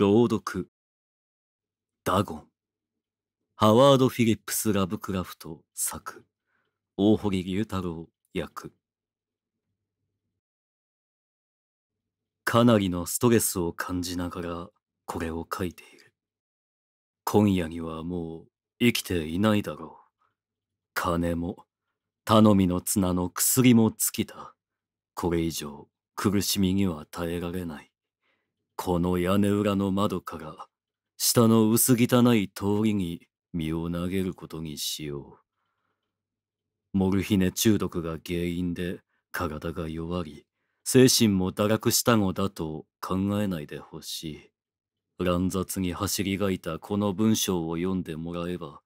朗読ダゴンハワード・フィリップス・ラブクラフト作大堀龍太郎役かなりのストレスを感じながらこれを書いている今夜にはもう生きていないだろう金も頼みの綱の薬も尽きたこれ以上苦しみには耐えられないこの屋根裏の窓から下の薄汚い通りに身を投げることにしよう。モルヒネ中毒が原因で体が弱り、精神も堕落したのだと考えないでほしい。乱雑に走りがいたこの文章を読んでもらえば、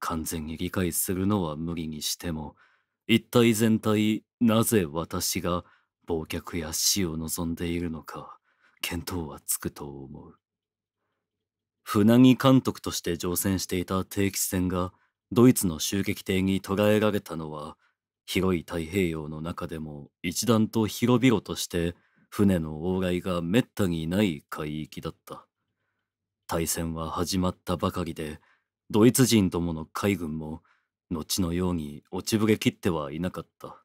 完全に理解するのは無理にしても、一体全体なぜ私が忘却や死を望んでいるのか。見当はつくと思う船木監督として乗船していた定期船がドイツの襲撃艇に捕らえられたのは広い太平洋の中でも一段と広々として船の往来がめったにない海域だった大戦は始まったばかりでドイツ人どもの海軍も後のように落ちぶれきってはいなかった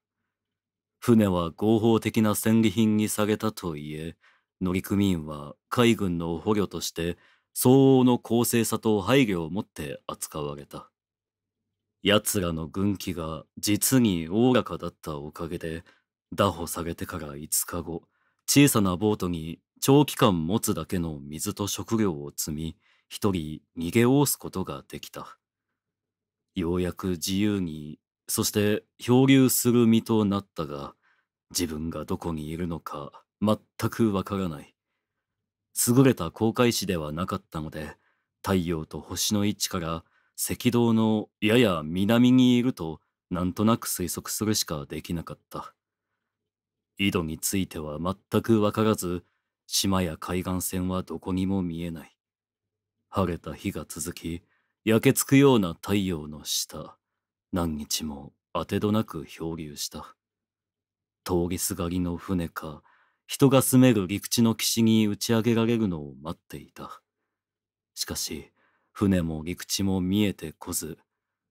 船は合法的な戦利品にされたといえ乗組員は海軍の捕虜として相応の公正さと配慮を持って扱われた奴らの軍機が実におおらかだったおかげで拿捕されてから5日後小さなボートに長期間持つだけの水と食料を積み一人逃げおおすことができたようやく自由にそして漂流する身となったが自分がどこにいるのか全くわからない。優れた航海士ではなかったので、太陽と星の位置から赤道のやや南にいるとなんとなく推測するしかできなかった。井戸については全くわからず、島や海岸線はどこにも見えない。晴れた日が続き、焼けつくような太陽の下、何日も当てどなく漂流した。通りすがりの船か、人が住める陸地の岸に打ち上げられるのを待っていた。しかし、船も陸地も見えてこず、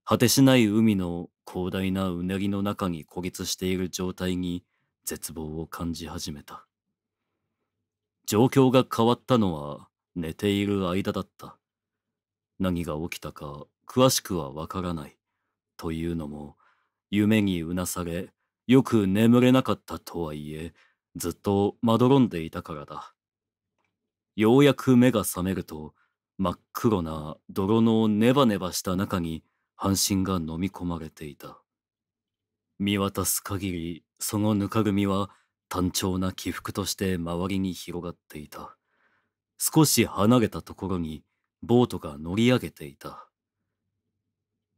果てしない海の広大なうねりの中に孤立している状態に絶望を感じ始めた。状況が変わったのは寝ている間だった。何が起きたか詳しくはわからない。というのも、夢にうなされ、よく眠れなかったとはいえ、ずっとまどろんでいたからだ。ようやく目が覚めると、真っ黒な泥のネバネバした中に半身が飲み込まれていた。見渡す限り、そのぬか組は単調な起伏として周りに広がっていた。少し離れたところにボートが乗り上げていた。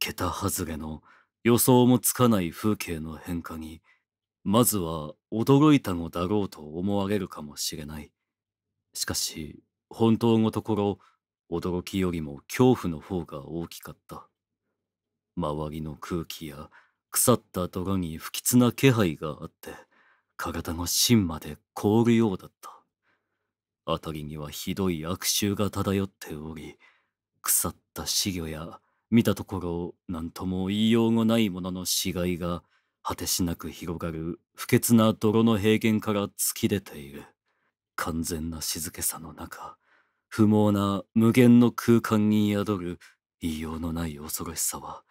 桁外れの予想もつかない風景の変化に、まずは驚いたのだろうと思われるかもしれない。しかし、本当のところ、驚きよりも恐怖の方が大きかった。周りの空気や腐った泥に不吉な気配があって、体の芯まで凍るようだった。辺りにはひどい悪臭が漂っており、腐った死魚や見たところ何とも言いようのないものの死骸が果てしなく広がる不潔な泥の平原から突き出ている完全な静けさの中不毛な無限の空間に宿る言いようのない恐ろしさは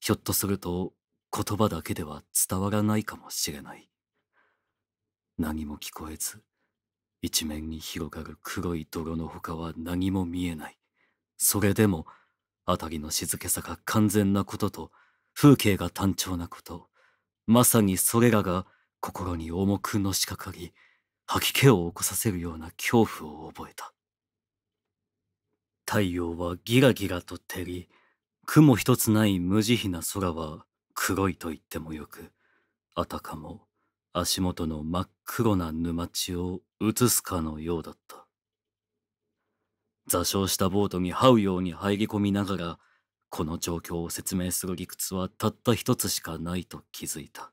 ひょっとすると言葉だけでは伝わらないかもしれない何も聞こえず一面に広がる黒い泥の他は何も見えないそれでも辺りの静けさが完全なことと風景が単調なことまさにそれらが心に重くのしかかり吐き気を起こさせるような恐怖を覚えた太陽はギラギラと照り雲一つない無慈悲な空は黒いと言ってもよくあたかも足元の真っ黒な沼地を映すかのようだった座礁したボートに這うように入り込みながらこの状況を説明する理屈はたった一つしかないと気づいた。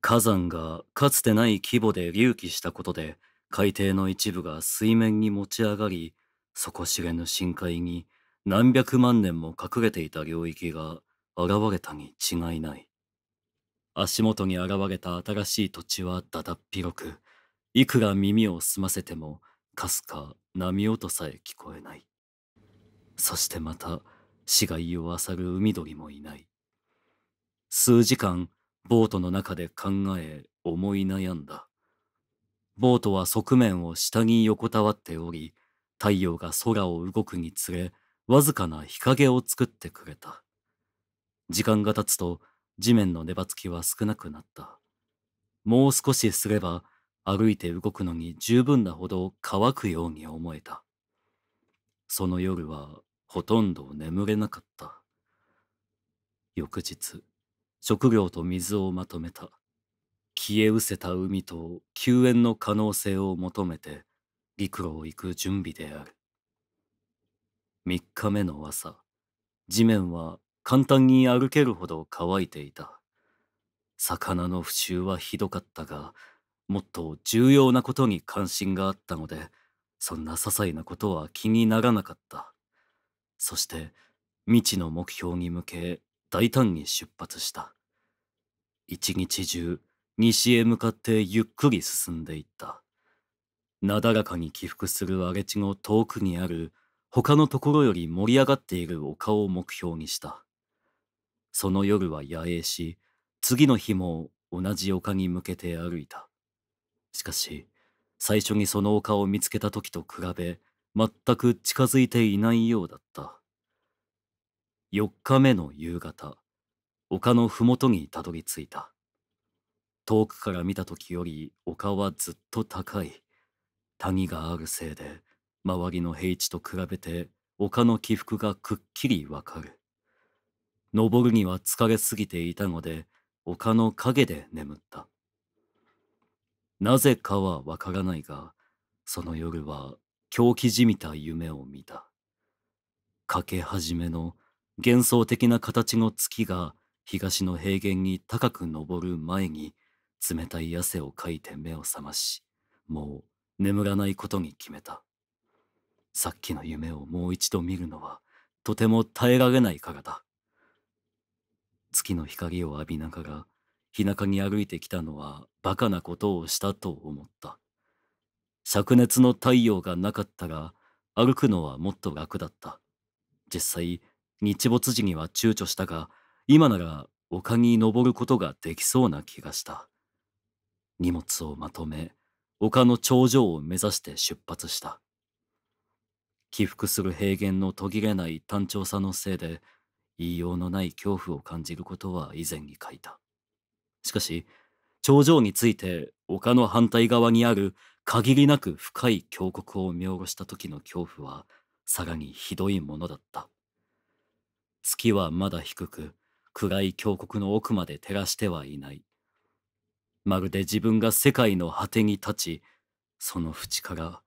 火山がかつてない規模で隆起したことで海底の一部が水面に持ち上がり底知れぬ深海に何百万年も隠れていた領域が現れたに違いない足元に現れた新しい土地はだだっ広くいくら耳を澄ませてもかすか波音さえ聞こえないそしてまた死骸を漁る海鳥もいない。数時間、ボートの中で考え、思い悩んだ。ボートは側面を下に横たわっており、太陽が空を動くにつれ、わずかな日陰を作ってくれた。時間が経つと、地面の粘つきは少なくなった。もう少しすれば、歩いて動くのに十分なほど乾くように思えた。その夜はほとんど眠れなかった。翌日、食料と水をまとめた。消え失せた海と救援の可能性を求めて陸路を行く準備である。3日目の朝、地面は簡単に歩けるほど乾いていた。魚の不臭はひどかったが、もっと重要なことに関心があったので、そんな些細なことは気にならなかった。そして未知の目標に向け大胆に出発した一日中西へ向かってゆっくり進んでいったなだらかに起伏する荒れ地の遠くにある他のところより盛り上がっている丘を目標にしたその夜は野営し次の日も同じ丘に向けて歩いたしかし最初にその丘を見つけた時と比べ全く近づいていないようだった。4日目の夕方、丘の麓にたどり着いた。遠くから見た時より丘はずっと高い。谷があるせいで、周りの平地と比べて丘の起伏がくっきりわかる。登るには疲れすぎていたので、丘の陰で眠った。なぜかはわからないが、その夜は狂気じみた夢を見た。かけ始めの幻想的な形の月が東の平原に高く昇る前に冷たい汗をかいて目を覚まし、もう眠らないことに決めた。さっきの夢をもう一度見るのはとても耐えられないからだ。月の光を浴びながら、日中に歩いてきたのはバカなことをしたと思った。灼熱の太陽がなかったら歩くのはもっと楽だった実際日没時には躊躇したが今なら丘に登ることができそうな気がした荷物をまとめ丘の頂上を目指して出発した起伏する平原の途切れない単調さのせいで言いようのない恐怖を感じることは以前に書いたしかし頂上について丘の反対側にある限りなく深い峡谷を見下ろした時の恐怖はさらにひどいものだった月はまだ低く暗い峡谷の奥まで照らしてはいないまるで自分が世界の果てに立ちその淵から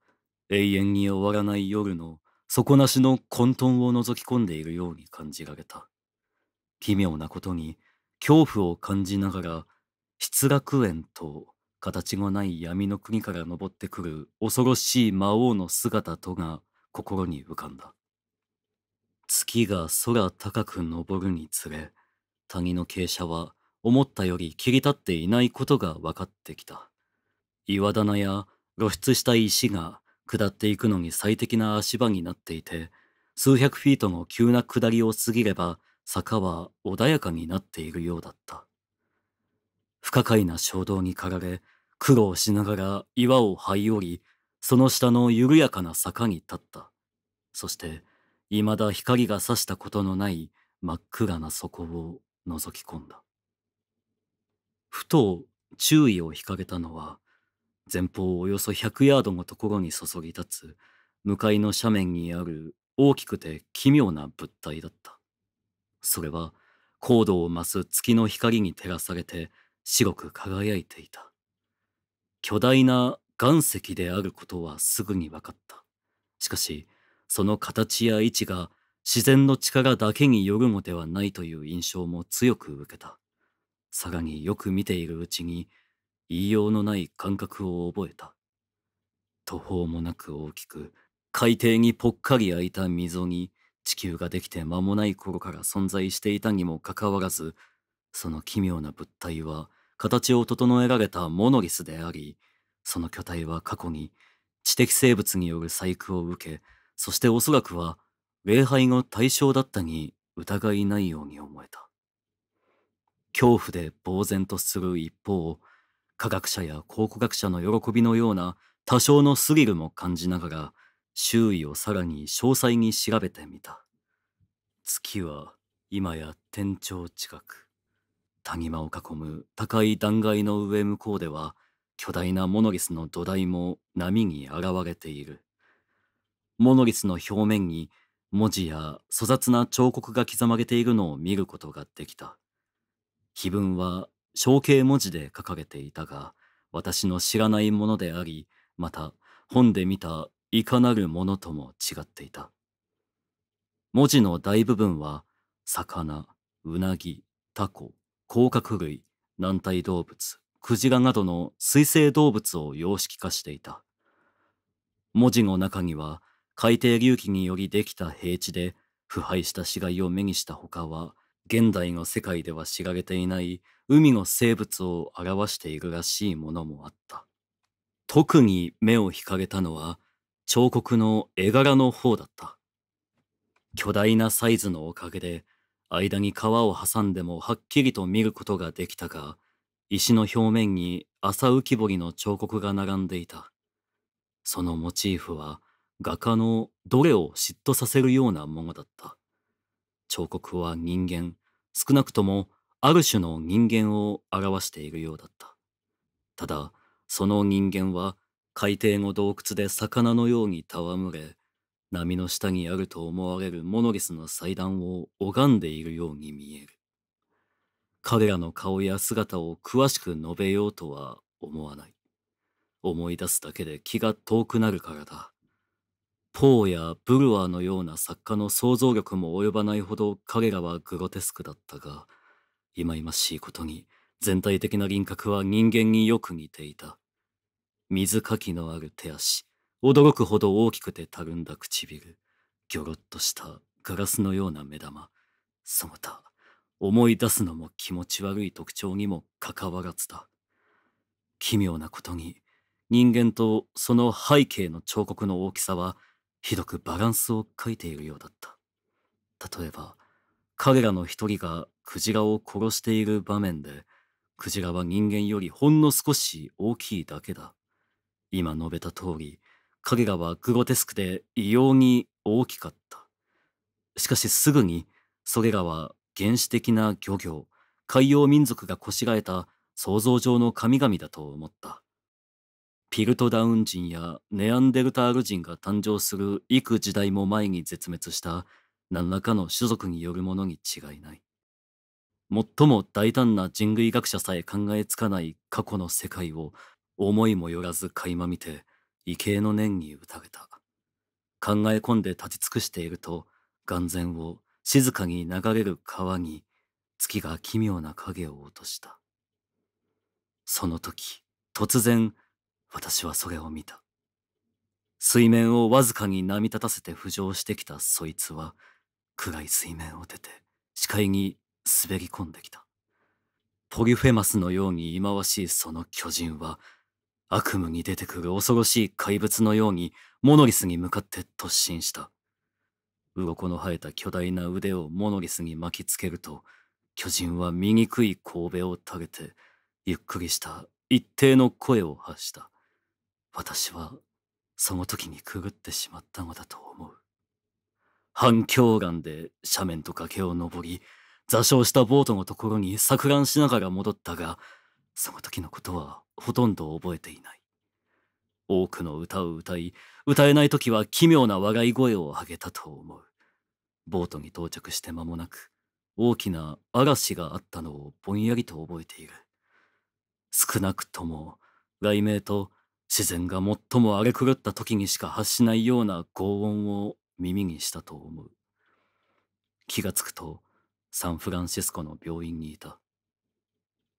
永遠に終わらない夜の底なしの混沌を覗き込んでいるように感じられた奇妙なことに恐怖を感じながら失楽園と形のない闇の国から登ってくる恐ろしい魔王の姿とが心に浮かんだ月が空高く昇るにつれ谷の傾斜は思ったより切り立っていないことが分かってきた岩棚や露出した石が下っていくのに最適な足場になっていて数百フィートの急な下りを過ぎれば坂は穏やかになっているようだった不可解な衝動に駆られ、苦労しながら岩を這い降り、その下の緩やかな坂に立った。そして、未だ光が差したことのない真っ暗な底を覗き込んだ。ふと注意を引かれたのは、前方およそ100ヤードのところにそそ立つ、向かいの斜面にある大きくて奇妙な物体だった。それは、高度を増す月の光に照らされて、白く輝いていた。巨大な岩石であることはすぐに分かった。しかし、その形や位置が自然の力だけによるのではないという印象も強く受けた。さらによく見ているうちに、言いようのない感覚を覚えた。途方もなく大きく、海底にぽっかり開いた溝に地球ができて間もない頃から存在していたにもかかわらず、その奇妙な物体は形を整えられたモノリスであり、その巨体は過去に知的生物による細工を受け、そしておそらくは礼拝の対象だったに疑いないように思えた。恐怖で呆然とする一方、科学者や考古学者の喜びのような多少のスリルも感じながら、周囲をさらに詳細に調べてみた。月は今や天頂近く。谷間を囲む高い断崖の上向こうでは巨大なモノリスの土台も波に現れているモノリスの表面に文字や粗雑な彫刻が刻まれているのを見ることができた碑文は象形文字で書かれていたが私の知らないものでありまた本で見たいかなるものとも違っていた文字の大部分は魚うなぎタコ甲殻類、軟体動物、クジラなどの水生動物を様式化していた。文字の中には、海底隆起によりできた平地で腐敗した死骸を目にしたほかは、現代の世界では知られていない海の生物を表しているらしいものもあった。特に目を引かれたのは、彫刻の絵柄の方だった。巨大なサイズのおかげで、間に川を挟んでもはっきりと見ることができたが、石の表面に浅浮き彫りの彫刻が並んでいた。そのモチーフは画家のどれを嫉妬させるようなものだった。彫刻は人間、少なくともある種の人間を表しているようだった。ただ、その人間は海底の洞窟で魚のように戯れ、波の下にあると思われるモノリスの祭壇を拝んでいるように見える。彼らの顔や姿を詳しく述べようとは思わない。思い出すだけで気が遠くなるからだ。ポーやブルワーのような作家の想像力も及ばないほど彼らはグロテスクだったが、忌々しいことに全体的な輪郭は人間によく似ていた。水かきのある手足、驚くほど大きくてたるんだ唇ギョロッとしたガラスのような目玉その他思い出すのも気持ち悪い特徴にもかかわらずだ奇妙なことに人間とその背景の彫刻の大きさはひどくバランスを欠いているようだった例えば彼らの一人がクジラを殺している場面でクジラは人間よりほんの少し大きいだけだ今述べた通り影がはグロテスクで異様に大きかった。しかしすぐに、それらは原始的な漁業、海洋民族がこしらえた想像上の神々だと思った。ピルトダウン人やネアンデルタール人が誕生する幾時代も前に絶滅した何らかの種族によるものに違いない。最も大胆な人類学者さえ考えつかない過去の世界を思いもよらず垣間見て、畏敬の念に宴た。考え込んで立ち尽くしていると、眼前を静かに流れる川に、月が奇妙な影を落とした。その時、突然、私はそれを見た。水面をわずかに波立たせて浮上してきたそいつは、暗い水面を出て、視界に滑り込んできた。ポリフェマスのように忌まわしいその巨人は、悪夢に出てくる恐ろしい怪物のようにモノリスに向かって突進した。鱗の生えた巨大な腕をモノリスに巻きつけると、巨人は醜い神戸を垂げて、ゆっくりした一定の声を発した。私は、その時にくぐってしまったのだと思う。反狂岩で斜面と崖を登り、座礁したボートのところに錯乱しながら戻ったが、その時のことはほとんど覚えていない。多くの歌を歌い、歌えない時は奇妙な笑い声を上げたと思う。ボートに到着して間もなく、大きな嵐があったのをぼんやりと覚えている。少なくとも、雷鳴と自然が最も荒れ狂った時にしか発しないような轟音を耳にしたと思う。気がつくと、サンフランシスコの病院にいた。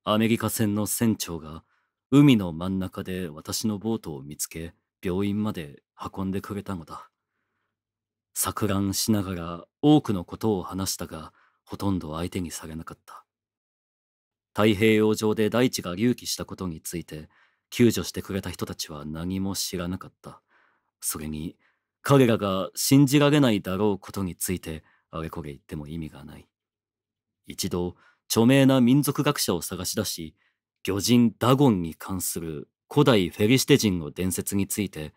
アメリカ船の船長が海の真ん中で私のボートを見つけ、病院まで運んでくれたのだ。錯乱しながら多くのことを話したが、ほとんど相手にされなかった。太平洋上で大地が隆起したことについて、救助してくれた人たちは何も知らなかった。それに、彼らが信じられないだろうことについて、あれこれ言っても意味がない。一度、著名な民族学者を探し出し、魚人ダゴンに関する古代フェリシテ人の伝説について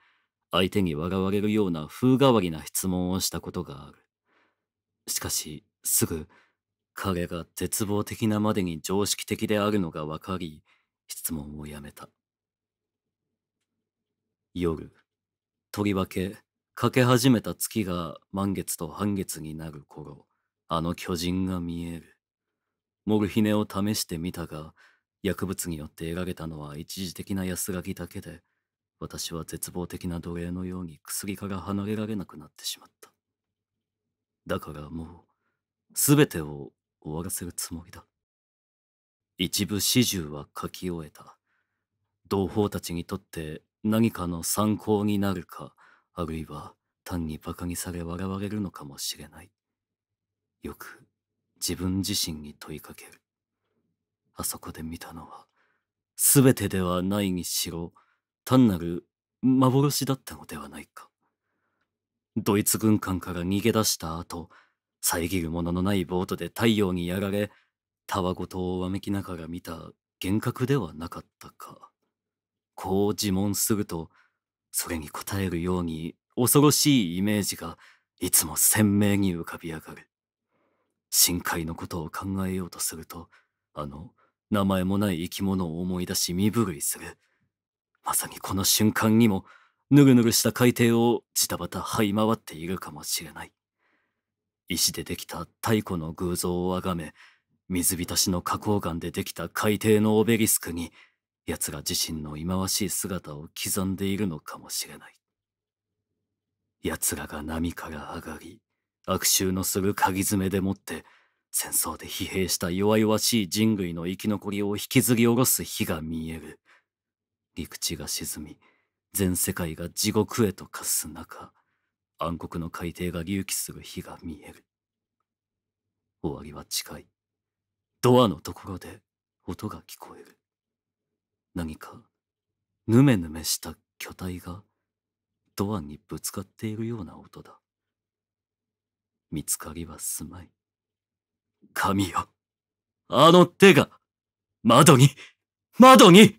相手に笑われるような風変わりな質問をしたことがある。しかし、すぐ彼が絶望的なまでに常識的であるのが分かり、質問をやめた。夜、とりわけ、欠け始めた月が満月と半月になる頃、あの巨人が見える。モルヒネを試してみたが、薬物によって得られたのは一時的な安らぎだけで、私は絶望的な奴隷のように薬から離れられなくなってしまった。だからもう、全てを終わらせるつもりだ。一部始終は書き終えた。同胞たちにとって何かの参考になるか、あるいは単に馬鹿にされ笑われるのかもしれない。よく自分自身に問いかける。あそこで見たのは全てではないにしろ単なる幻だったのではないかドイツ軍艦から逃げ出した後遮るもののないボートで太陽にやられたわごとをわめきながら見た幻覚ではなかったかこう自問するとそれに応えるように恐ろしいイメージがいつも鮮明に浮かび上がる深海のことを考えようとするとあの名前もない生き物を思い出し身震いする。まさにこの瞬間にも、ぬるぬるした海底をじたばた這い回っているかもしれない。石でできた太古の偶像をあがめ、水浸しの花崗岩でできた海底のオベリスクに、奴ら自身の忌まわしい姿を刻んでいるのかもしれない。奴らが波から上がり、悪臭のする鍵爪でもって、戦争で疲弊した弱々しい人類の生き残りを引きずり下ろす火が見える。陸地が沈み、全世界が地獄へと化す中、暗黒の海底が隆起する火が見える。終わりは近い。ドアのところで音が聞こえる。何か、ぬめぬめした巨体が、ドアにぶつかっているような音だ。見つかりはすまい。神よ。あの手が、窓に、窓に